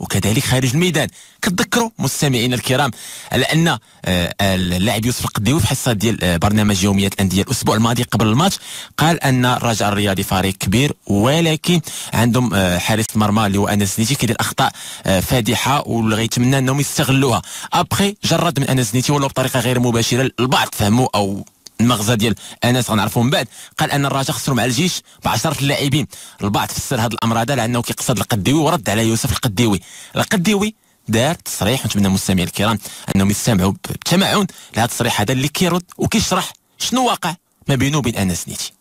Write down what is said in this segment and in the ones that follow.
وكذلك خارج الميدان كتذكروا مستمعينا الكرام على ان آه، اللاعب يوسف القديوي في حصه ديال آه، برنامج يوميات الانديه الاسبوع الماضي قبل الماتش قال ان الرجاء الرياضي فريق كبير ولكن عندهم آه، حارس المرمى اللي هو انس نيتي كيدير اخطاء فادحه وغيتمنى انهم يستغلوها ابخي جرد من انس نيتي ولو بطريقه غير مباشره البعض فهموا او المغزى ديال انس غنعرفوا من بعد قال ان الرجاء خسروا مع الجيش ب 10 اللاعبين البعض فسر هذا الامر هذا لانه كيقصد القديوي ورد على يوسف القديوي القديوي دار تصريح ونتمنى المستمعين الكرام انهم يستمعوا بتمعن لهذا التصريح هذا اللي كيرد وكيشرح شنو واقع ما بينه وبين انس نيتي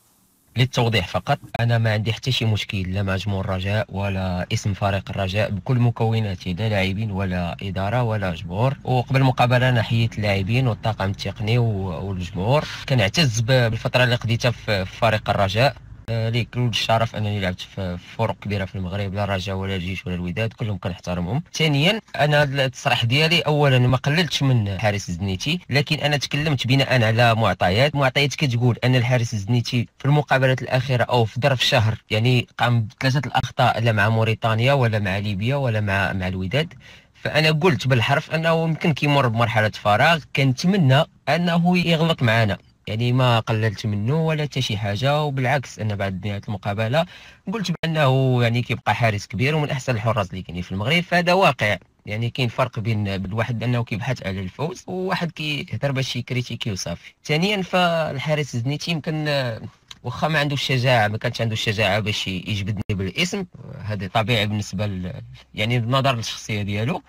للتوضيح فقط انا ما عندي حتى شي مشكل لا مع جمهور الرجاء ولا اسم فريق الرجاء بكل مكوناته لا لاعبين ولا اداره ولا جمهور وقبل المقابله انا حييت اللاعبين والطاقم التقني والجمهور كنعتز بالفتره اللي قضيتها في فريق الرجاء لي كل الشرف انني لعبت في فرق كبيره في المغرب لا الرجاء ولا الجيش ولا الوداد كلهم كنحترمهم ثانيا انا التصريح ديالي اولا ما قللتش من حارس الزنيتي لكن انا تكلمت بناء على معطيات معطيات كتقول ان الحارس الزنيتي في المقابلات الاخيره او في ظرف شهر يعني قام بثلاثه الاخطاء لا مع موريتانيا ولا مع ليبيا ولا مع مع الوداد فانا قلت بالحرف انه يمكن كيمر بمرحله فراغ كنتمنى انه يغلط معنا يعني ما قللت منه ولا حتى شي حاجه وبالعكس انا بعد نهايه المقابله قلت بانه يعني كيبقى حارس كبير ومن احسن الحراس اللي كاينين في المغرب فهذا واقع يعني كاين فرق بين الواحد انه كيبحث على الفوز وواحد كيهضر باش يكريتيكي وصافي ثانيا فالحارس زنيتي يمكن واخا ما عندوش الشجاعه ما كانش عنده الشجاعه باش يجبدني بالاسم هذا طبيعي بالنسبه ل... يعني بالنظر للشخصيه ديالو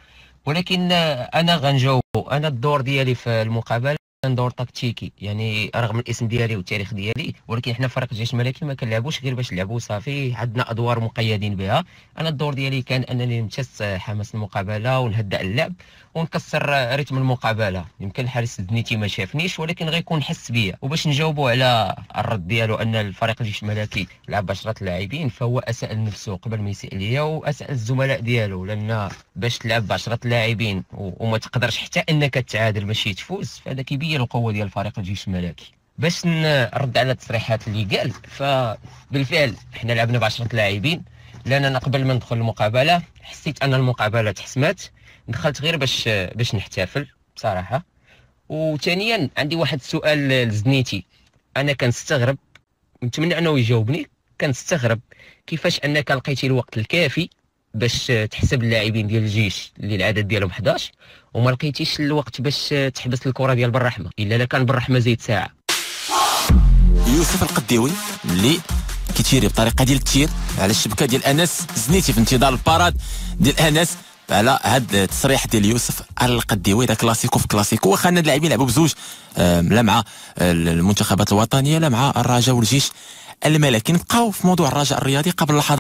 ولكن انا غنجاوب انا الدور ديالي في المقابله دور تكتيكي يعني رغم الاسم ديالي والتاريخ ديالي ولكن حنا فريق الجيش الملكي ما كنلعبوش غير باش نلعبوا صافي عندنا ادوار مقيدين بها انا الدور ديالي كان انني نمتص حماس المقابله ونهدأ اللعب ونكسر رتم المقابله يمكن الحارس الدنيتي ما شافنيش ولكن غيكون حس بيا وباش نجاوبوا على الرد ديالو ان الفريق الجيش الملكي لعب 10 لاعبين فهو اساء لنفسه قبل ما يسال ليا واساء الزملاء ديالو لان باش تلعب ب 10 لاعبين وما تقدرش حتى انك تعادل ماشي تفوز فهذا كيبين هي القوه ديال فريق الجيش الملكي باش نرد على التصريحات اللي قال فبالفعل حنا لعبنا ب 10 لاعبين لان انا قبل ما ندخل المقابله حسيت ان المقابله تحسمات دخلت غير باش باش نحتفل بصراحه وثانيا عندي واحد السؤال لزنيتي انا كنستغرب نتمنى انه يجاوبني كنستغرب كيفاش انك لقيتي الوقت الكافي باش تحسب اللاعبين ديال الجيش اللي العدد ديالهم 11 وما لقيتيش الوقت باش تحبس الكره ديال بالرحمه الا لا كان بالرحمه زيد ساعه يوسف القديوي اللي كيتيري بطريقه ديال التير على الشبكه ديال انس زنيتي في انتظار الباراد ديال انس على هاد التصريح ديال يوسف القديوي هذا كلاسيكو في كلاسيكو واخا اللاعبين لعبوا بزوج لا مع المنتخبات الوطنيه لا مع الرجاء والجيش الملكي نبقاو في موضوع الرجاء الرياضي قبل لحظه